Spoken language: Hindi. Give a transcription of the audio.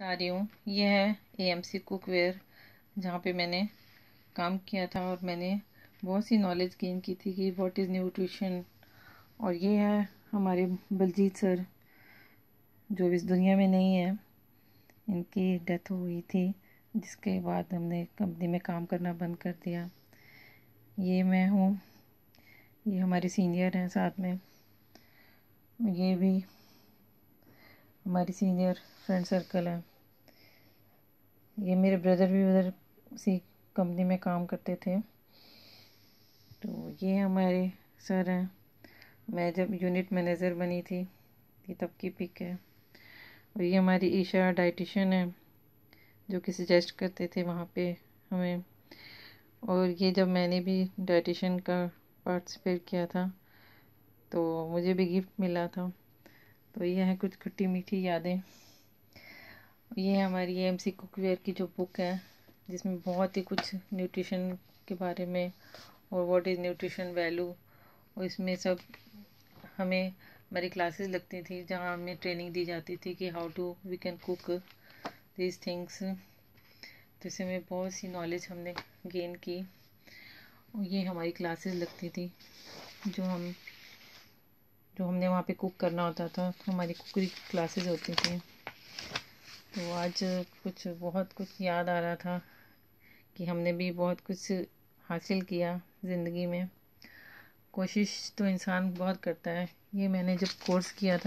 बता रही हूँ ये है ए एम सी कुकवेयर जहाँ पर मैंने काम किया था और मैंने बहुत सी नॉलेज गेन की थी कि वॉट इज़ न्यूट्रिशन और ये है हमारे बलजीत सर जो इस दुनिया में नहीं है इनकी डेथ हुई थी जिसके बाद हमने कंपनी में काम करना बंद कर दिया ये मैं हूँ ये हमारे सीनियर हैं साथ में ये भी हमारी सीनियर फ्रेंड सर्कल है ये मेरे ब्रदर भी उधर उसी कंपनी में काम करते थे तो ये हमारे सर हैं मैं जब यूनिट मैनेजर बनी थी ये तब की पिक है और ये हमारी ईशा डाइटिशन है जो कि सजेस्ट करते थे वहाँ पे हमें और ये जब मैंने भी डाइटिशन का पार्टिसिपेट किया था तो मुझे भी गिफ्ट मिला था तो ये है कुछ खट्टी मीठी यादें ये है हमारी एम सी कुकवेयर की जो बुक है जिसमें बहुत ही कुछ न्यूट्रिशन के बारे में और व्हाट इज़ न्यूट्रिशन वैल्यू और इसमें सब हमें हमारी क्लासेस लगती थी जहाँ हमें ट्रेनिंग दी जाती थी कि how to we can cook these things तो इससे हमें बहुत सी नॉलेज हमने गेन की और ये हमारी क्लासेस लगती थी जो हम जो हमने वहाँ पे कुक करना होता था हमारी कुकरी क्लासेस होती थी तो आज कुछ बहुत कुछ याद आ रहा था कि हमने भी बहुत कुछ हासिल किया ज़िंदगी में कोशिश तो इंसान बहुत करता है ये मैंने जब कोर्स किया था